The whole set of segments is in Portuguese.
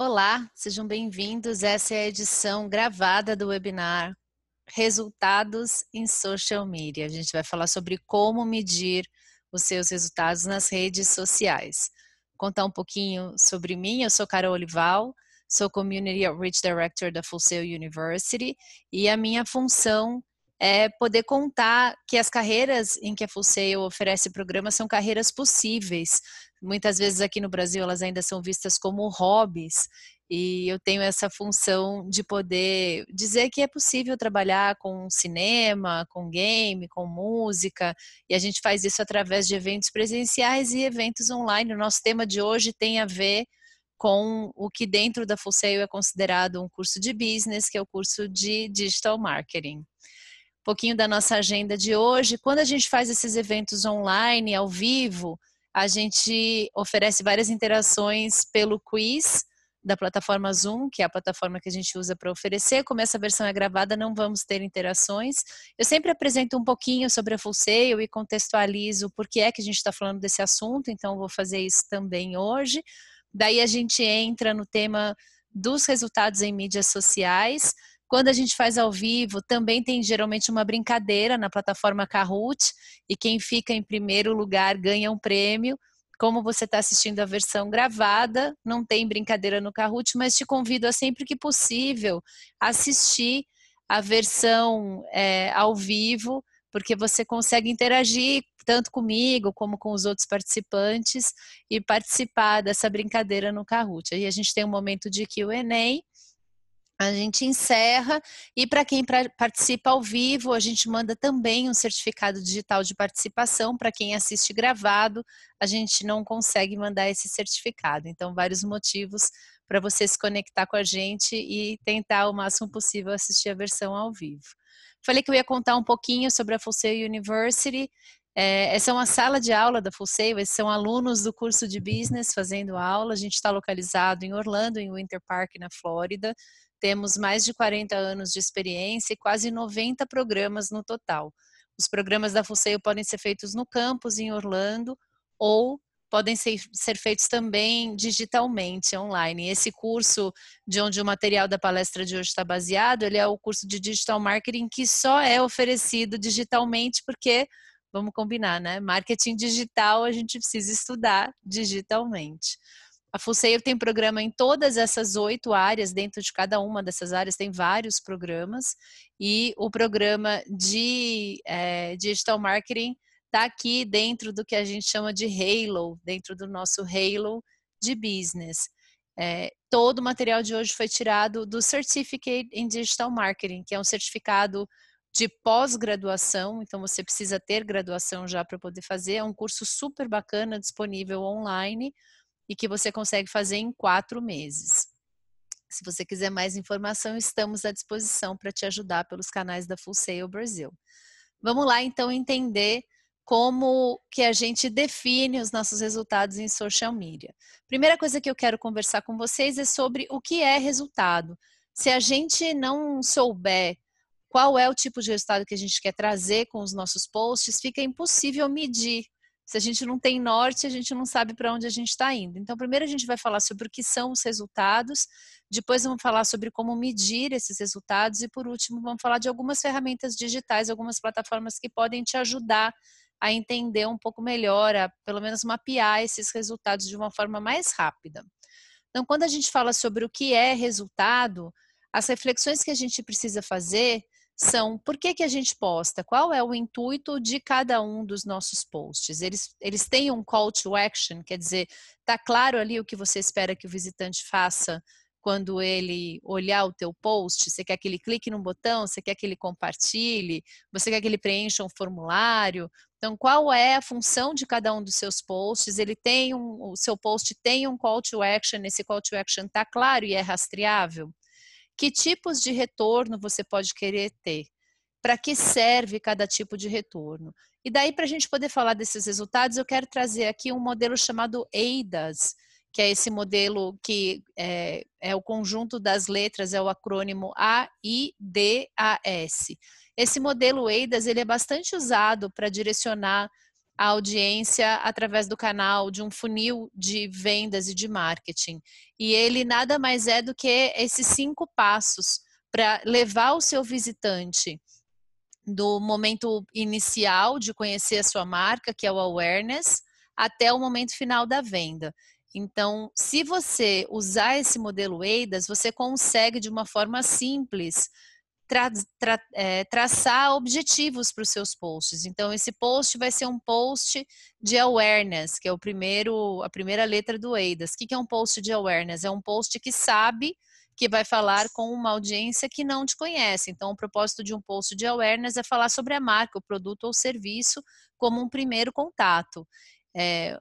Olá, sejam bem-vindos. Essa é a edição gravada do webinar Resultados em Social Media. A gente vai falar sobre como medir os seus resultados nas redes sociais. Vou contar um pouquinho sobre mim. Eu sou Carol Olival, sou Community Outreach Director da Full Sail University e a minha função é poder contar que as carreiras em que a Full Sail oferece programas são carreiras possíveis, Muitas vezes aqui no Brasil elas ainda são vistas como hobbies e eu tenho essa função de poder dizer que é possível trabalhar com cinema, com game, com música, e a gente faz isso através de eventos presenciais e eventos online. O nosso tema de hoje tem a ver com o que dentro da Fulseio é considerado um curso de business, que é o curso de digital marketing. Um pouquinho da nossa agenda de hoje, quando a gente faz esses eventos online, ao vivo, a gente oferece várias interações pelo quiz da plataforma Zoom, que é a plataforma que a gente usa para oferecer. Como essa versão é gravada, não vamos ter interações. Eu sempre apresento um pouquinho sobre a Full Sail e contextualizo por que é que a gente está falando desse assunto, então vou fazer isso também hoje. Daí a gente entra no tema dos resultados em mídias sociais, quando a gente faz ao vivo, também tem geralmente uma brincadeira na plataforma Kahoot e quem fica em primeiro lugar ganha um prêmio. Como você está assistindo a versão gravada, não tem brincadeira no Kahoot, mas te convido a sempre que possível assistir a versão é, ao vivo, porque você consegue interagir tanto comigo como com os outros participantes e participar dessa brincadeira no Kahoot. Aí a gente tem um momento de Q&A a gente encerra e para quem pra, participa ao vivo, a gente manda também um certificado digital de participação. Para quem assiste gravado, a gente não consegue mandar esse certificado. Então, vários motivos para você se conectar com a gente e tentar o máximo possível assistir a versão ao vivo. Falei que eu ia contar um pouquinho sobre a Sail University. É, essa é uma sala de aula da Sail. esses são alunos do curso de Business fazendo aula. A gente está localizado em Orlando, em Winter Park, na Flórida. Temos mais de 40 anos de experiência e quase 90 programas no total. Os programas da FUCEIO podem ser feitos no campus, em Orlando, ou podem ser, ser, feitos também digitalmente, online. Esse curso, de onde o material da palestra de hoje está baseado, ele é o curso de Digital Marketing que só é oferecido digitalmente, porque, vamos combinar, né? Marketing digital a gente precisa estudar digitalmente. A Fuseio tem programa em todas essas oito áreas, dentro de cada uma dessas áreas tem vários programas, e o programa de é, digital marketing está aqui dentro do que a gente chama de Halo, dentro do nosso Halo de business. É, todo o material de hoje foi tirado do Certificate in Digital Marketing, que é um certificado de pós-graduação, então você precisa ter graduação já para poder fazer. É um curso super bacana disponível online e que você consegue fazer em quatro meses. Se você quiser mais informação, estamos à disposição para te ajudar pelos canais da Full Sail Brasil. Vamos lá então entender como que a gente define os nossos resultados em social media. Primeira coisa que eu quero conversar com vocês é sobre o que é resultado. Se a gente não souber qual é o tipo de resultado que a gente quer trazer com os nossos posts, fica impossível medir se a gente não tem norte, a gente não sabe para onde a gente está indo. Então, primeiro a gente vai falar sobre o que são os resultados, depois vamos falar sobre como medir esses resultados e, por último, vamos falar de algumas ferramentas digitais, algumas plataformas que podem te ajudar a entender um pouco melhor, a pelo menos mapear esses resultados de uma forma mais rápida. Então, quando a gente fala sobre o que é resultado, as reflexões que a gente precisa fazer são por que, que a gente posta, qual é o intuito de cada um dos nossos posts. Eles, eles têm um call to action, quer dizer, está claro ali o que você espera que o visitante faça quando ele olhar o teu post, você quer que ele clique num botão, você quer que ele compartilhe, você quer que ele preencha um formulário. Então, qual é a função de cada um dos seus posts? Ele tem um, o seu post tem um call to action, esse call to action está claro e é rastreável que tipos de retorno você pode querer ter, para que serve cada tipo de retorno. E daí, para a gente poder falar desses resultados, eu quero trazer aqui um modelo chamado EIDAS, que é esse modelo que é, é o conjunto das letras, é o acrônimo AIDAS. Esse modelo EIDAS ele é bastante usado para direcionar a audiência através do canal de um funil de vendas e de marketing. E ele nada mais é do que esses cinco passos para levar o seu visitante do momento inicial de conhecer a sua marca, que é o awareness, até o momento final da venda. Então, se você usar esse modelo EIDAS, você consegue de uma forma simples tra, tra, eh, é, traçar objetivos para os seus posts. Então, esse post vai ser um post de awareness, que é o primeiro, a primeira letra do EIDAS. O que é um post de awareness? É um post que sabe que vai falar com uma audiência que não te conhece. Então, o propósito de um post de awareness é falar sobre a marca, o produto ou serviço como um primeiro contato. É,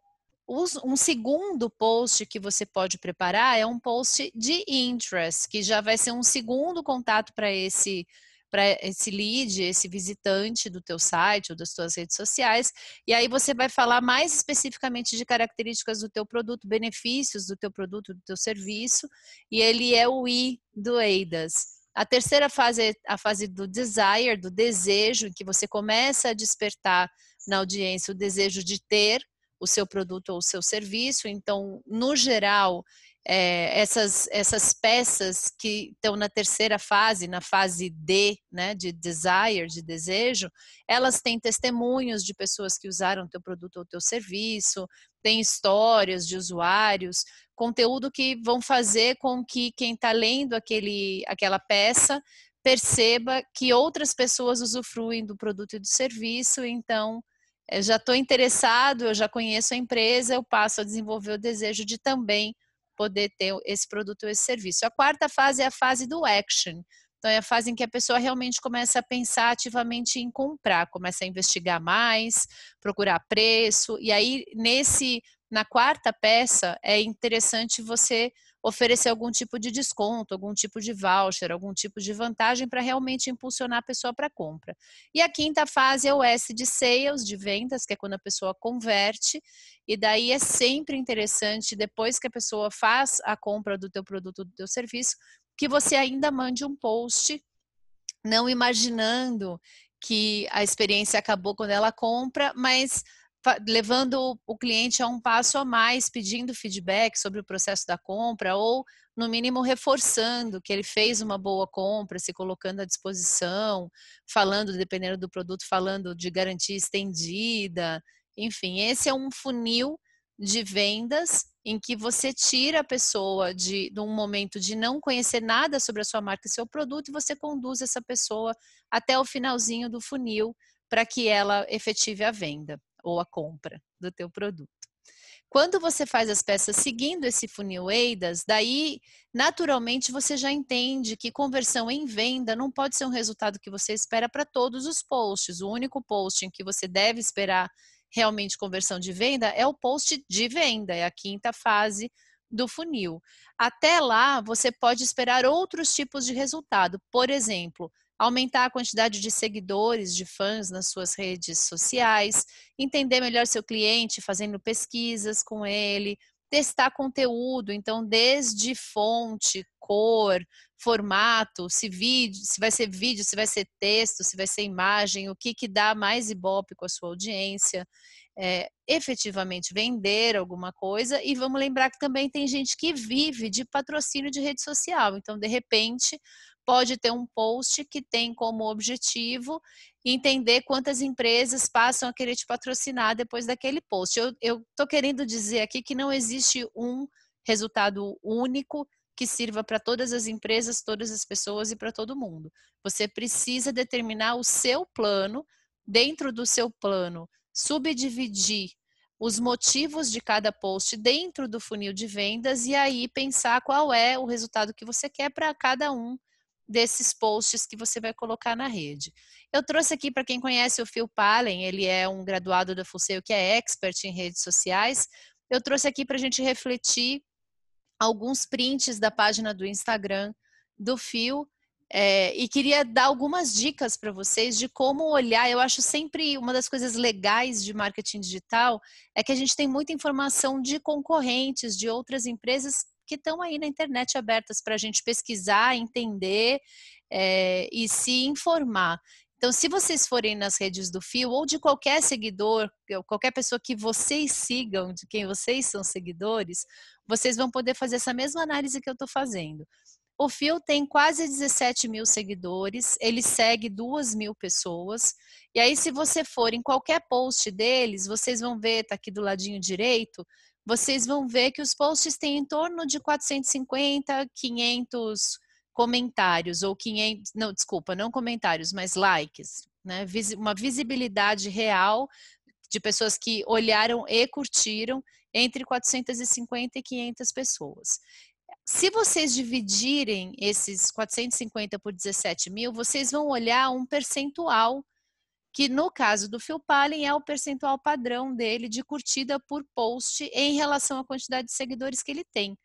um segundo post que você pode preparar é um post de interest, que já vai ser um segundo contato para esse para esse lead, esse visitante do teu site ou das tuas redes sociais, e aí você vai falar mais especificamente de características do teu produto, benefícios do teu produto, do teu serviço, e ele é o I do EIDAS. A terceira fase é a fase do desire, do desejo, em que você começa a despertar na audiência o desejo de ter o seu produto ou o seu serviço. Então, no geral, é, essas, essas peças que estão na terceira fase, na fase D, né, de desire, de desejo, elas têm testemunhos de pessoas que usaram teu produto ou teu serviço, tem histórias de usuários, conteúdo que vão fazer com que quem está lendo aquele, aquela peça perceba que outras pessoas usufruem do produto e do serviço, então eu já estou interessado, eu já conheço a empresa, eu passo a desenvolver o desejo de também poder ter esse produto ou esse serviço. A quarta fase é a fase do action. Então, é a fase em que a pessoa realmente começa a pensar ativamente em comprar, começa a investigar mais, procurar preço. E aí, nesse, na quarta peça, é interessante você oferecer algum tipo de desconto, algum tipo de voucher, algum tipo de vantagem para realmente impulsionar a pessoa para a compra. E a quinta fase é o S de sales, de vendas, que é quando a pessoa converte, e daí é sempre interessante, depois que a pessoa faz a compra do teu produto, do teu serviço, que você ainda mande um post, não imaginando que a experiência acabou quando ela compra, mas levando o cliente a um passo a mais, pedindo feedback sobre o processo da compra ou, no mínimo, reforçando que ele fez uma boa compra, se colocando à disposição, falando, dependendo do produto, falando de garantia estendida. Enfim, esse é um funil de vendas em que você tira a pessoa de, de um momento de não conhecer nada sobre a sua marca e seu produto e você conduz essa pessoa até o finalzinho do funil para que ela efetive a venda ou a compra do teu produto. Quando você faz as peças seguindo esse funil EIDAS, daí naturalmente você já entende que conversão em venda não pode ser um resultado que você espera para todos os posts. O único post em que você deve esperar realmente conversão de venda é o post de venda, é a quinta fase do funil. Até lá, você pode esperar outros tipos de resultado, por exemplo, aumentar a quantidade de seguidores, de fãs nas suas redes sociais, entender melhor seu cliente fazendo pesquisas com ele, testar conteúdo, então desde fonte, cor, formato, se vídeo, se vai ser vídeo, se vai ser texto, se vai ser imagem, o que que dá mais ibope com a sua audiência, é, efetivamente vender alguma coisa e vamos lembrar que também tem gente que vive de patrocínio de rede social, então de repente pode ter um post que tem como objetivo entender quantas empresas passam a querer te patrocinar depois daquele post. Eu estou querendo dizer aqui que não existe um resultado único que sirva para todas as empresas, todas as pessoas e para todo mundo. Você precisa determinar o seu plano, dentro do seu plano, subdividir os motivos de cada post dentro do funil de vendas e aí pensar qual é o resultado que você quer para cada um desses posts que você vai colocar na rede. Eu trouxe aqui para quem conhece o Phil Palen, ele é um graduado da FUSEU que é expert em redes sociais. Eu trouxe aqui para a gente refletir alguns prints da página do Instagram do Phil é, e queria dar algumas dicas para vocês de como olhar. Eu acho sempre uma das coisas legais de marketing digital é que a gente tem muita informação de concorrentes, de outras empresas que estão aí na internet abertas para a gente pesquisar, entender é, e se informar. Então, se vocês forem nas redes do Fio ou de qualquer seguidor, qualquer pessoa que vocês sigam, de quem vocês são seguidores, vocês vão poder fazer essa mesma análise que eu estou fazendo. O Fio tem quase 17 mil seguidores, ele segue 2 mil pessoas. E aí, se você for em qualquer post deles, vocês vão ver, tá aqui do ladinho direito, vocês vão ver que os posts têm em torno de 450, 500 comentários ou 500, não, desculpa, não comentários, mas likes, né? Uma visibilidade real de pessoas que olharam e curtiram entre 450 e 500 pessoas. Se vocês dividirem esses 450 por 17 mil, vocês vão olhar um percentual que no caso do Phil Palin é o percentual padrão dele de curtida por post em relação à quantidade de seguidores que ele tem.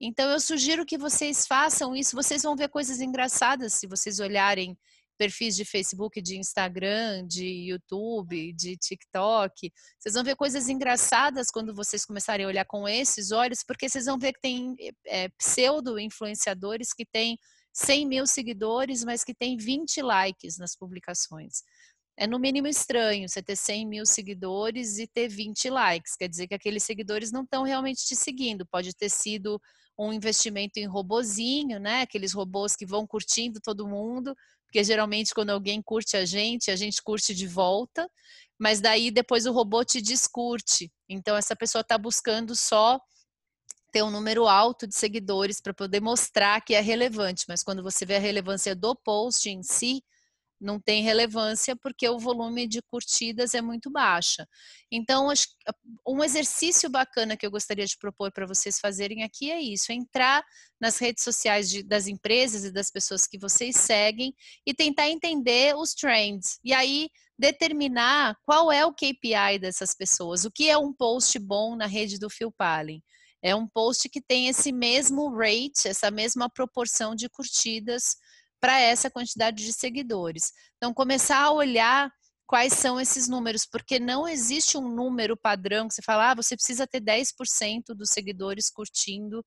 Então eu sugiro que vocês façam isso, vocês vão ver coisas engraçadas se vocês olharem perfis de Facebook, de Instagram, de YouTube, de TikTok. Vocês vão ver coisas engraçadas quando vocês começarem a olhar com esses olhos, porque vocês vão ver que tem é, pseudo-influenciadores que têm 100 mil seguidores, mas que têm 20 likes nas publicações é no mínimo estranho você ter 100 mil seguidores e ter 20 likes. Quer dizer que aqueles seguidores não estão realmente te seguindo. Pode ter sido um investimento em robozinho, né? Aqueles robôs que vão curtindo todo mundo, porque geralmente quando alguém curte a gente, a gente curte de volta, mas daí depois o robô te descurte. Então essa pessoa está buscando só ter um número alto de seguidores para poder mostrar que é relevante, mas quando você vê a relevância do post em si, não tem relevância porque o volume de curtidas é muito baixa. Então, ah, um exercício bacana que eu gostaria de propor para vocês fazerem aqui é isso: é entrar nas redes sociais de, das empresas e das pessoas que vocês seguem e tentar entender os trends. E aí determinar qual é o KPI dessas pessoas, o que é um post bom na rede do Phil Palin. É um post que tem esse mesmo rate, essa mesma proporção de curtidas para essa quantidade de seguidores. Então, começar a olhar quais são esses números, porque não existe um número padrão que você fala, ah, você precisa ter 10% dos seguidores curtindo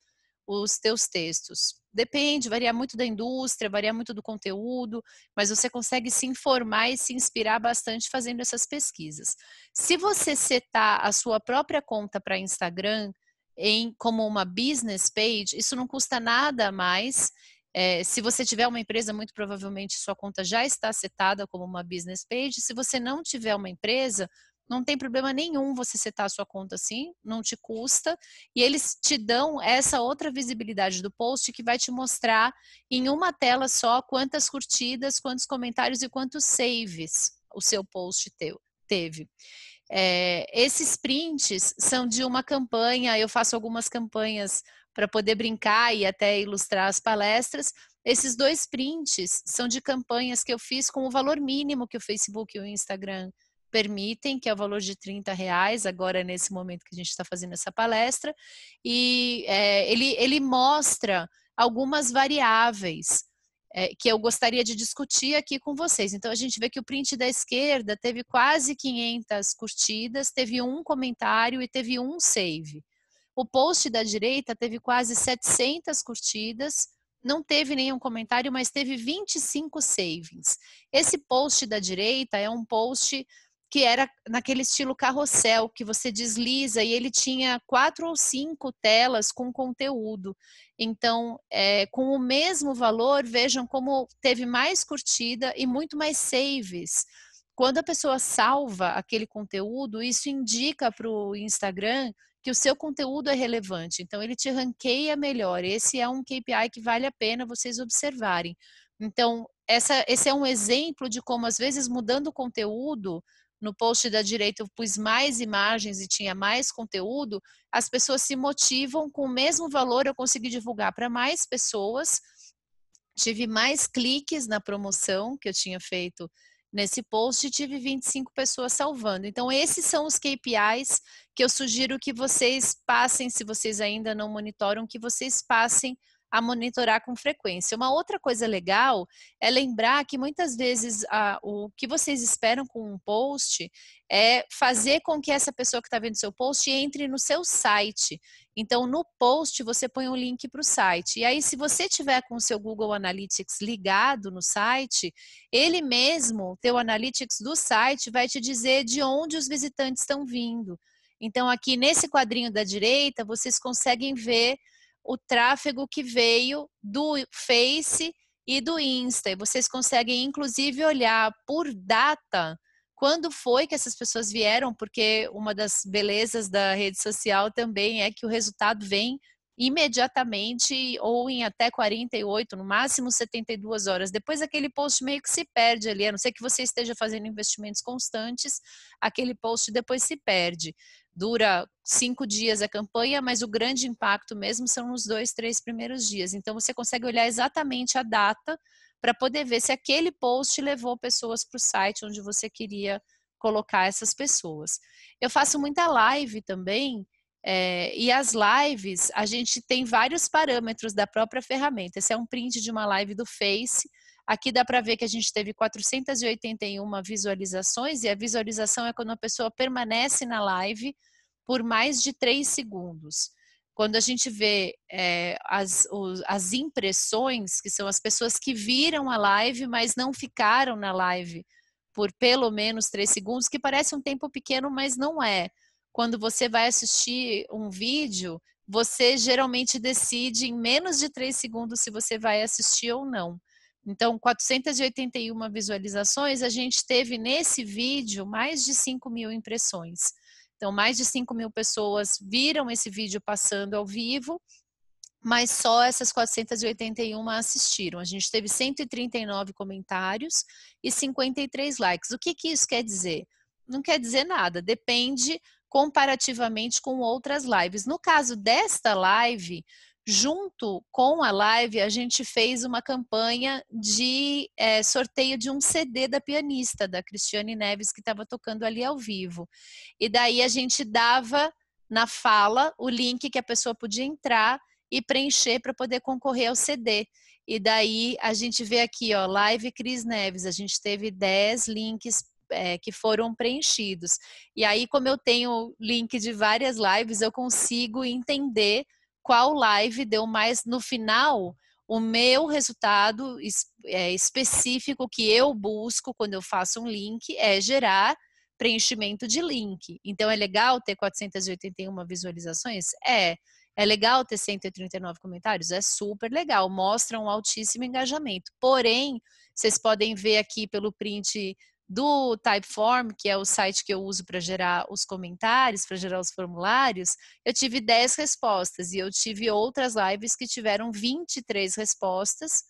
os teus textos. Depende, varia muito da indústria, varia muito do conteúdo, mas você consegue se informar e se inspirar bastante fazendo essas pesquisas. Se você setar a sua própria conta para Instagram em como uma business page, isso não custa nada mais é, se você tiver uma empresa, muito provavelmente sua conta já está setada como uma business page. Se você não tiver uma empresa, não tem problema nenhum você setar a sua conta assim, não te custa. E eles te dão essa outra visibilidade do post que vai te mostrar em uma tela só quantas curtidas, quantos comentários e quantos saves o seu post teu, teve. É, esses prints são de uma campanha, eu faço algumas campanhas para poder brincar e até ilustrar as palestras. Esses dois prints são de campanhas que eu fiz com o valor mínimo que o Facebook e o Instagram permitem, que é o valor de 30 reais, agora nesse momento que a gente está fazendo essa palestra, e é, ele, ele mostra algumas variáveis é, que eu gostaria de discutir aqui com vocês. Então, a gente vê que o print da esquerda teve quase 500 curtidas, teve um comentário e teve um save. O post da direita teve quase 700 curtidas, não teve nenhum comentário, mas teve 25 savings. Esse post da direita é um post que era naquele estilo carrossel, que você desliza e ele tinha quatro ou cinco telas com conteúdo. Então, é, com o mesmo valor, vejam como teve mais curtida e muito mais saves. Quando a pessoa salva aquele conteúdo, isso indica para o Instagram que o seu conteúdo é relevante. Então, ele te ranqueia melhor. Esse é um KPI que vale a pena vocês observarem. Então, essa, esse é um exemplo de como, às vezes, mudando o conteúdo, no post da direita eu pus mais imagens e tinha mais conteúdo, as pessoas se motivam com o mesmo valor, eu consegui divulgar para mais pessoas, tive mais cliques na promoção que eu tinha feito nesse post e tive 25 pessoas salvando. Então, esses são os KPIs que eu sugiro que vocês passem, se vocês ainda não monitoram, que vocês passem a monitorar com frequência. Uma outra coisa legal é lembrar que muitas vezes a, ah, o que vocês esperam com um post é fazer com que essa pessoa que está vendo seu post entre no seu site. Então, no post, você põe um link para o site. E aí, se você tiver com o seu Google Analytics ligado no site, ele mesmo, teu Analytics do site, vai te dizer de onde os visitantes estão vindo. Então, aqui nesse quadrinho da direita, vocês conseguem ver o tráfego que veio do Face e do Insta. E vocês conseguem, inclusive, olhar por data quando foi que essas pessoas vieram, porque uma das belezas da rede social também é que o resultado vem imediatamente ou em até 48, no máximo 72 horas. Depois aquele post meio que se perde ali, a não ser que você esteja fazendo investimentos constantes, aquele post depois se perde. Dura cinco dias a campanha, mas o grande impacto mesmo são os dois, três primeiros dias. Então você consegue olhar exatamente a data para poder ver se aquele post levou pessoas para o site onde você queria colocar essas pessoas. Eu faço muita live também é, e as lives, a gente tem vários parâmetros da própria ferramenta. Esse é um print de uma live do Face. Aqui dá para ver que a gente teve 481 visualizações, e a visualização é quando a pessoa permanece na live por mais de 3 segundos. Quando a gente vê é, as, os, as impressões, que são as pessoas que viram a live, mas não ficaram na live por pelo menos 3 segundos, que parece um tempo pequeno, mas não é quando você vai assistir um vídeo, você geralmente decide em menos de 3 segundos se você vai assistir ou não. Então, 481 visualizações, a gente teve nesse vídeo mais de 5 mil impressões. Então, mais de 5 mil pessoas viram esse vídeo passando ao vivo, mas só essas 481 assistiram. A gente teve 139 comentários e 53 likes. O que, que isso quer dizer? Não quer dizer nada, depende comparativamente com outras lives. No caso desta live, junto com a live, a gente fez uma campanha de é, sorteio de um CD da pianista, da Cristiane Neves, que estava tocando ali ao vivo. E daí a gente dava na fala o link que a pessoa podia entrar e preencher para poder concorrer ao CD. E daí a gente vê aqui, ó, live Cris Neves, a gente teve 10 links é, que foram preenchidos. E aí, como eu tenho link de várias lives, eu consigo entender qual live deu mais no final o meu resultado eh, específico que eu busco quando eu faço um link é gerar preenchimento de link. Então é legal ter 481 visualizações? É. É legal ter 139 comentários? É super legal, mostra um altíssimo engajamento. Porém, vocês podem ver aqui pelo print do Typeform, que é o site que eu uso para gerar os comentários, para gerar os formulários, eu tive 10 respostas e eu tive outras lives que tiveram 23 respostas,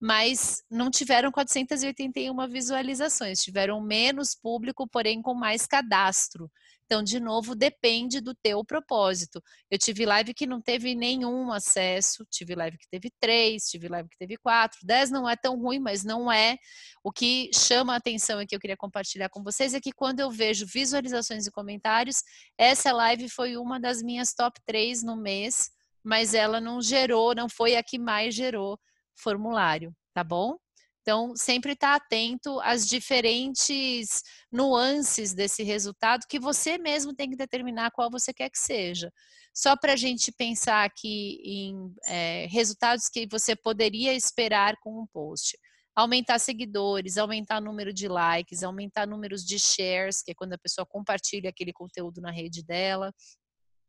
mas não tiveram 481 visualizações, tiveram menos público, porém com mais cadastro. Então, de novo, depende do teu propósito. Eu tive live que não teve nenhum acesso, tive live que teve três, tive live que teve quatro. Dez não é tão ruim, mas não é. O que chama a atenção e que eu queria compartilhar com vocês é que quando eu vejo visualizações e comentários, essa live foi uma das minhas top três no mês, mas ela não gerou, não foi a que mais gerou formulário, tá bom? Então, sempre está atento às diferentes nuances desse resultado que você mesmo tem que determinar qual você quer que seja. Só para a gente pensar aqui em é, resultados que você poderia esperar com um post. Aumentar seguidores, aumentar número de likes, aumentar números de shares, que é quando a pessoa compartilha aquele conteúdo na rede dela,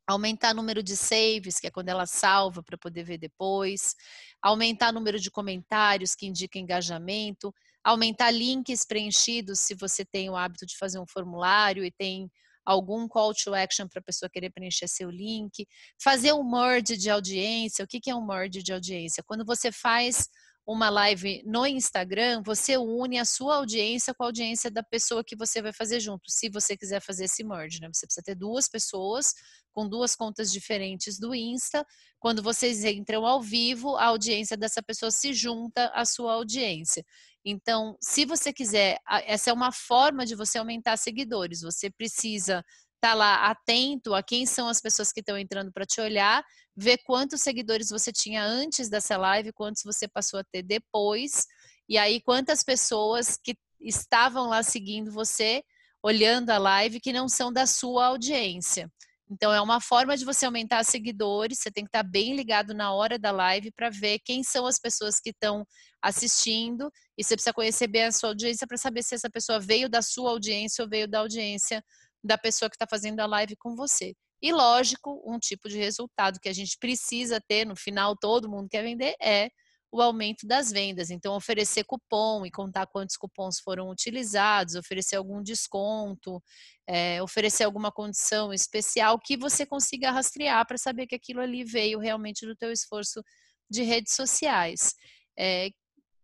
aumentar o número de saves, que é quando ela salva para poder ver depois, aumentar o número de comentários que indica engajamento, aumentar links preenchidos se você tem o hábito de fazer um formulário e tem algum call to action para a pessoa querer preencher seu link, fazer um merge de audiência. O que, que é um merge de audiência? Quando você faz uma live no Instagram, você une a sua audiência com a audiência da pessoa que você vai fazer junto, se você quiser fazer esse merge, né? Você precisa ter duas pessoas com duas contas diferentes do Insta. Quando vocês entram ao vivo, a audiência dessa pessoa se junta à sua audiência. Então, se você quiser, essa é uma forma de você aumentar seguidores. Você precisa tá lá atento a quem são as pessoas que estão entrando para te olhar, ver quantos seguidores você tinha antes dessa live, quantos você passou a ter depois, e aí quantas pessoas que estavam lá seguindo você, olhando a live, que não são da sua audiência. Então, é uma forma de você aumentar seguidores. Você tem que estar tá bem ligado na hora da live para ver quem são as pessoas que estão assistindo. E você precisa conhecer bem a sua audiência para saber se essa pessoa veio da sua audiência ou veio da audiência da pessoa que está fazendo a live com você. E lógico, um tipo de resultado que a gente precisa ter no final, todo mundo quer vender, é o aumento das vendas. Então, oferecer cupom e contar quantos cupons foram utilizados, oferecer algum desconto, é, oferecer alguma condição especial que você consiga rastrear para saber que aquilo ali veio realmente do teu esforço de redes sociais. É,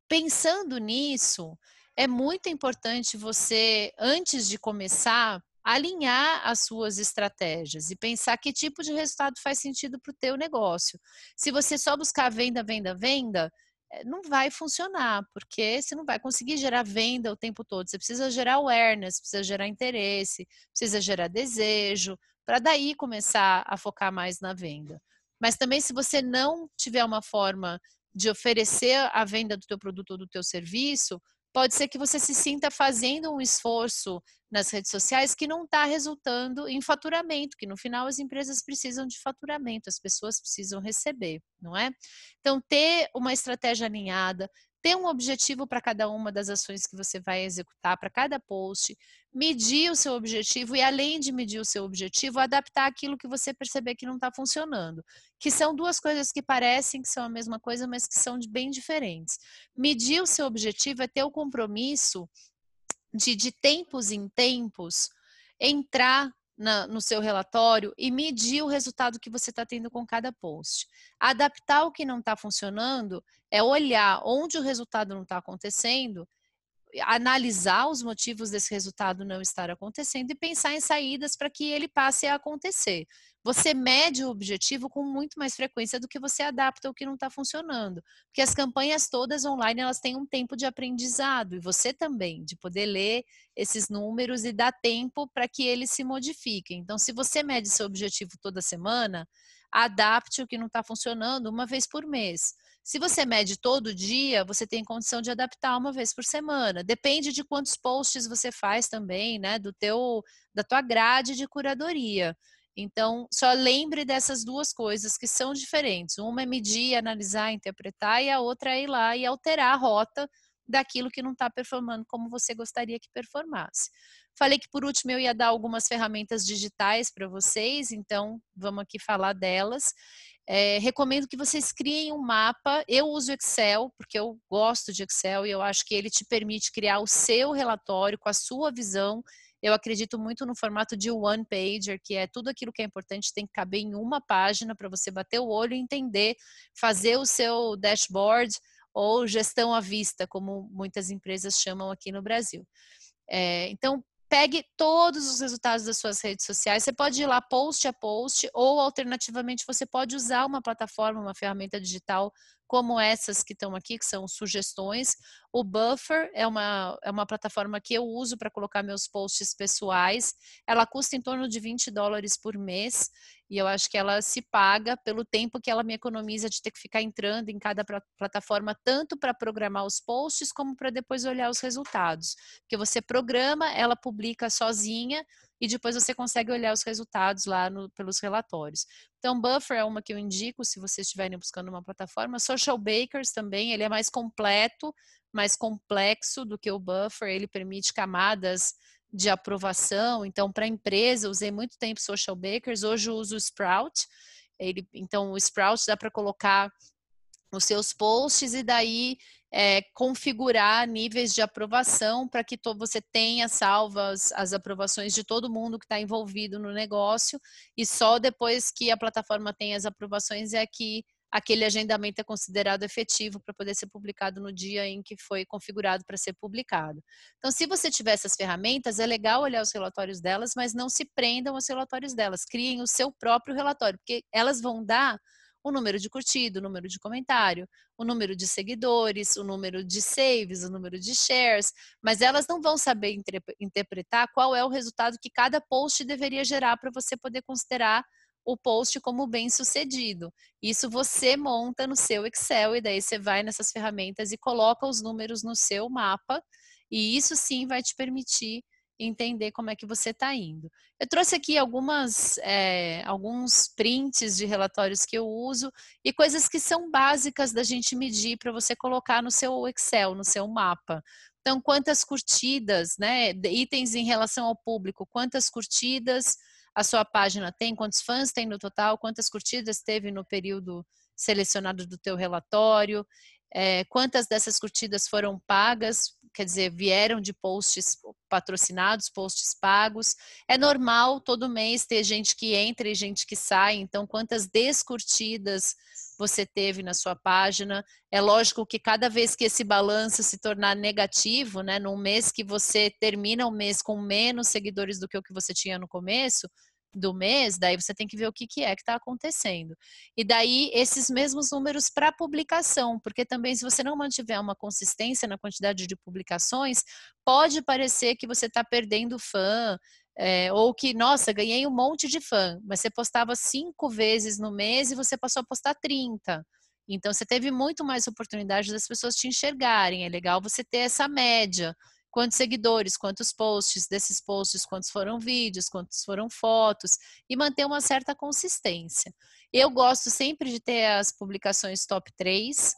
pensando nisso, é muito importante você, antes de começar, alinhar as suas estratégias e pensar que tipo de resultado faz sentido para o teu negócio. Se você só buscar venda, venda, venda, eh, não vai funcionar, porque você não vai conseguir gerar venda o tempo todo. Você precisa gerar awareness, precisa gerar interesse, precisa gerar desejo, para daí começar a focar mais na venda. Mas também se você não tiver uma forma de oferecer a venda do teu produto ou do teu serviço, pode ser que você se sinta fazendo um esforço nas redes sociais que não está resultando em faturamento, que no final as empresas precisam de faturamento, as pessoas precisam receber, não é? Então, ter uma estratégia alinhada, ter um objetivo para cada uma das ações que você vai executar, para cada post, medir o seu objetivo e, além de medir o seu objetivo, adaptar aquilo que você perceber que não está funcionando. Que são duas coisas que parecem que são a mesma coisa, mas que são bem diferentes. Medir o seu objetivo é ter o compromisso de, de tempos em tempos, entrar na, no seu relatório e medir o resultado que você está tendo com cada post. Adaptar o que não está funcionando é olhar onde o resultado não está acontecendo, analisar os motivos desse resultado não estar acontecendo e pensar em saídas para que ele passe a acontecer você mede o objetivo com muito mais frequência do que você adapta o que não está funcionando. Porque as campanhas todas online, elas têm um tempo de aprendizado, e você também, de poder ler esses números e dar tempo para que eles se modifiquem. Então, se você mede seu objetivo toda semana, adapte o que não está funcionando uma vez por mês. Se você mede todo dia, você tem condição de adaptar uma vez por semana. Depende de quantos posts você faz também, né, do teu da tua grade de curadoria. Então, só lembre dessas duas coisas que são diferentes. Uma é medir, analisar, interpretar, e a outra é ir lá e alterar a rota daquilo que não está performando como você gostaria que performasse. Falei que por último eu ia dar algumas ferramentas digitais para vocês, então vamos aqui falar delas. É, recomendo que vocês criem um mapa. Eu uso Excel, porque eu gosto de Excel e eu acho que ele te permite criar o seu relatório com a sua visão eu acredito muito no formato de one pager, que é tudo aquilo que é importante tem que caber em uma página para você bater o olho e entender, fazer o seu dashboard ou gestão à vista, como muitas empresas chamam aqui no Brasil. É, então, pegue todos os resultados das suas redes sociais. Você pode ir lá post a post, ou alternativamente você pode usar uma plataforma, uma ferramenta digital como essas que estão aqui, que são sugestões. O Buffer é uma, é uma plataforma que eu uso para colocar meus posts pessoais. Ela custa em torno de 20 dólares por mês e eu acho que ela se paga pelo tempo que ela me economiza de ter que ficar entrando em cada plataforma, tanto para programar os posts como para depois olhar os resultados. Porque você programa, ela publica sozinha e depois você consegue olhar os resultados lá no, pelos relatórios. Então, Buffer é uma que eu indico se vocês estiverem buscando uma plataforma. Social Bakers também, ele é mais completo, mais complexo do que o Buffer, ele permite camadas de aprovação. Então, para empresa, usei muito tempo Social Bakers, hoje uso o Sprout. Ele, então, o Sprout dá para colocar os seus posts e daí é, configurar níveis de aprovação para que você tenha salvas as aprovações de todo mundo que está envolvido no negócio e só depois que a plataforma tem as aprovações é que aquele agendamento é considerado efetivo para poder ser publicado no dia em que foi configurado para ser publicado. Então, se você tiver essas ferramentas, é legal olhar os relatórios delas, mas não se prendam aos relatórios delas. Criem o seu próprio relatório, porque elas vão dar o número de curtido, o número de comentário, o número de seguidores, o número de saves, o número de shares, mas elas não vão saber interpretar qual é o resultado que cada post deveria gerar para você poder considerar o post como bem sucedido. Isso você monta no seu Excel e daí você vai nessas ferramentas e coloca os números no seu mapa e isso sim vai te permitir entender como é que você está indo. Eu trouxe aqui algumas, é, alguns prints de relatórios que eu uso e coisas que são básicas da gente medir para você colocar no seu Excel, no seu mapa. Então, quantas curtidas, né? Itens em relação ao público, quantas curtidas, a sua página tem, quantos fãs tem no total, quantas curtidas teve no período selecionado do teu relatório, é, quantas dessas curtidas foram pagas, quer dizer, vieram de posts patrocinados, posts pagos. É normal todo mês ter gente que entra e gente que sai, então quantas descurtidas você teve na sua página. É lógico que cada vez que esse balanço se tornar negativo, né, num mês que você termina o mês com menos seguidores do que o que você tinha no começo, do mês, daí você tem que ver o que, que é que está acontecendo. E daí esses mesmos números para publicação, porque também se você não mantiver uma consistência na quantidade de publicações, pode parecer que você está perdendo fã, é, ou que, nossa, ganhei um monte de fã, mas você postava cinco vezes no mês e você passou a postar 30. Então, você teve muito mais oportunidade das pessoas te enxergarem. É legal você ter essa média. Quantos seguidores, quantos posts, desses posts, quantos foram vídeos, quantos foram fotos, e manter uma certa consistência. Eu gosto sempre de ter as publicações top 3,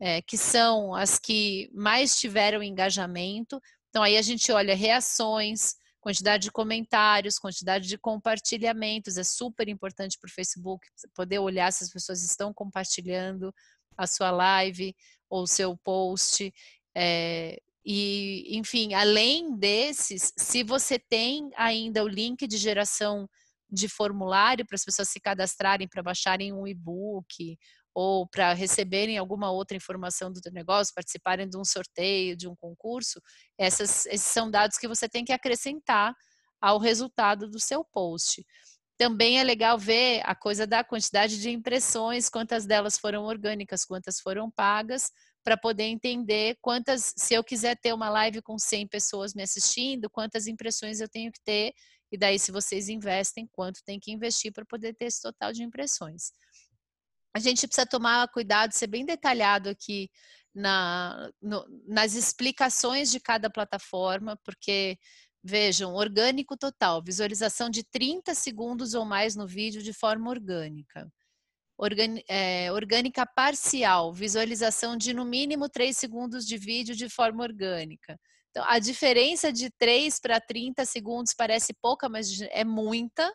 é, que são as que mais tiveram engajamento. Então, aí a gente olha reações, quantidade de comentários, quantidade de compartilhamentos. É super importante para o Facebook poder olhar se as pessoas estão compartilhando a sua live ou o seu post. É, e, enfim, além desses, se você tem ainda o link de geração de formulário para as pessoas se cadastrarem para baixarem um e-book ou para receberem alguma outra informação do teu negócio, participarem de um sorteio, de um concurso, essas, esses são dados que você tem que acrescentar ao resultado do seu post. Também é legal ver a coisa da quantidade de impressões, quantas delas foram orgânicas, quantas foram pagas, para poder entender quantas, se eu quiser ter uma live com 100 pessoas me assistindo, quantas impressões eu tenho que ter, e daí se vocês investem, quanto tem que investir para poder ter esse total de impressões a gente precisa tomar cuidado, ser bem detalhado aqui na, no, nas explicações de cada plataforma, porque vejam, orgânico total, visualização de 30 segundos ou mais no vídeo de forma orgânica. Organ, é, orgânica parcial, visualização de no mínimo 3 segundos de vídeo de forma orgânica. Então, a diferença de 3 para 30 segundos parece pouca, mas é muita,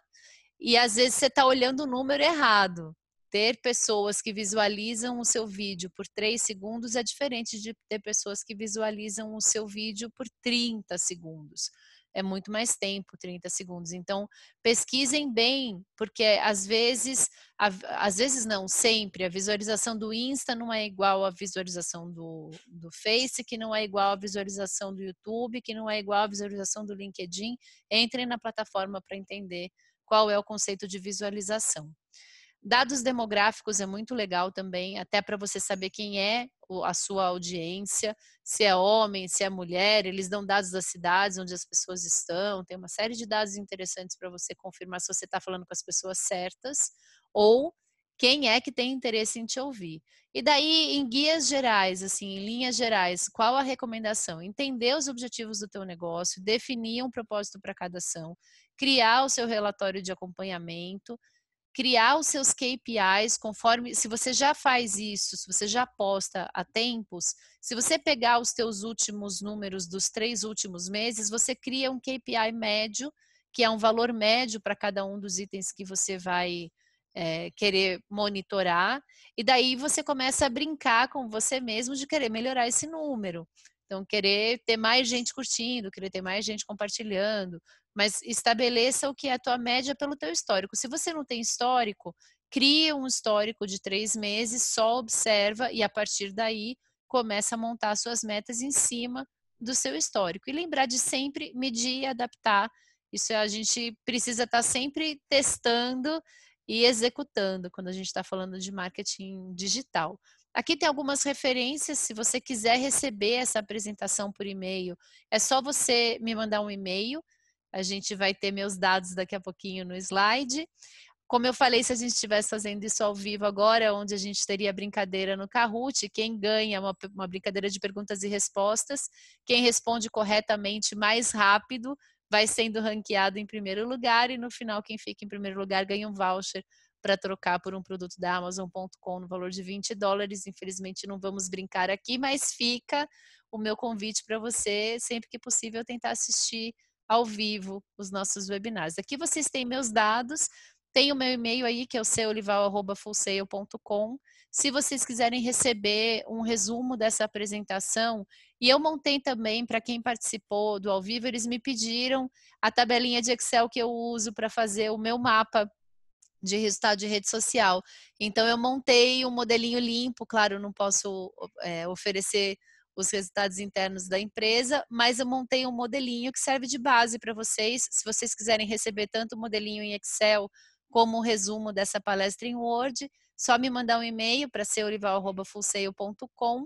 e às vezes você está olhando o número errado. Ter pessoas que visualizam o seu vídeo por 3 segundos é diferente de ter pessoas que visualizam o seu vídeo por 30 segundos. É muito mais tempo, 30 segundos. Então, pesquisem bem, porque às vezes, a, às vezes não, sempre, a visualização do Insta não é igual à visualização do, do Face, que não é igual à visualização do YouTube, que não é igual à visualização do LinkedIn. Entrem na plataforma para entender qual é o conceito de visualização. Dados demográficos é muito legal também, até para você saber quem é a sua audiência, se é homem, se é mulher, eles dão dados das cidades onde as pessoas estão, tem uma série de dados interessantes para você confirmar se você está falando com as pessoas certas ou quem é que tem interesse em te ouvir. E daí, em guias gerais, assim, em linhas gerais, qual a recomendação? Entender os objetivos do teu negócio, definir um propósito para cada ação, criar o seu relatório de acompanhamento criar os seus KPIs conforme se você já faz isso, se você já posta há tempos, se você pegar os teus últimos números dos três últimos meses, você cria um KPI médio, que é um valor médio para cada um dos itens que você vai é, querer monitorar, e daí você começa a brincar com você mesmo de querer melhorar esse número. Então, querer ter mais gente curtindo, querer ter mais gente compartilhando, mas estabeleça o que é a tua média pelo teu histórico. Se você não tem histórico, cria um histórico de três meses, só observa e a partir daí começa a montar suas metas em cima do seu histórico. E lembrar de sempre medir e adaptar. Isso a gente precisa estar tá sempre testando e executando quando a gente está falando de marketing digital. Aqui tem algumas referências. Se você quiser receber essa apresentação por e-mail, é só você me mandar um e-mail a gente vai ter meus dados daqui a pouquinho no slide. Como eu falei, se a gente estivesse fazendo isso ao vivo agora, onde a gente teria a brincadeira no Kahoot, quem ganha uma, uma brincadeira de perguntas e respostas, quem responde corretamente mais rápido vai sendo ranqueado em primeiro lugar e no final quem fica em primeiro lugar ganha um voucher para trocar por um produto da Amazon.com no valor de 20 dólares. Infelizmente não vamos brincar aqui, mas fica o meu convite para você sempre que possível tentar assistir ao vivo os nossos webinars. Aqui vocês têm meus dados, tem o meu e-mail aí, que é o seolival.fullsale.com. Se vocês quiserem receber um resumo dessa apresentação, e eu montei também, para quem participou do ao vivo, eles me pediram a tabelinha de Excel que eu uso para fazer o meu mapa de resultado de rede social. Então, eu montei um modelinho limpo, claro, não posso é, oferecer os resultados internos da empresa, mas eu montei um modelinho que serve de base para vocês, se vocês quiserem receber tanto o modelinho em Excel como o resumo dessa palestra em Word, só me mandar um e-mail para seurival@fulseio.com,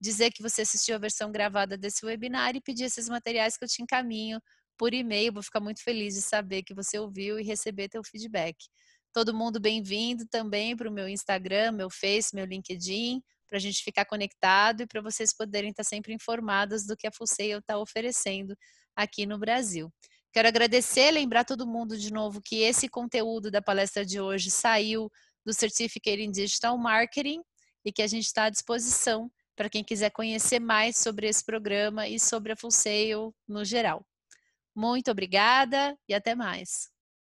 dizer que você assistiu a versão gravada desse webinar e pedir esses materiais que eu te encaminho por e-mail. Vou ficar muito feliz de saber que você ouviu e receber teu feedback. Todo mundo bem-vindo também para o meu Instagram, meu Face, meu LinkedIn para a gente ficar conectado e para vocês poderem estar tá sempre informadas do que a Sail está oferecendo aqui no Brasil. Quero agradecer, lembrar todo mundo de novo que esse conteúdo da palestra de hoje saiu do Certificate in Digital Marketing e que a gente está à disposição para quem quiser conhecer mais sobre esse programa e sobre a Full Sail no geral. Muito obrigada e até mais.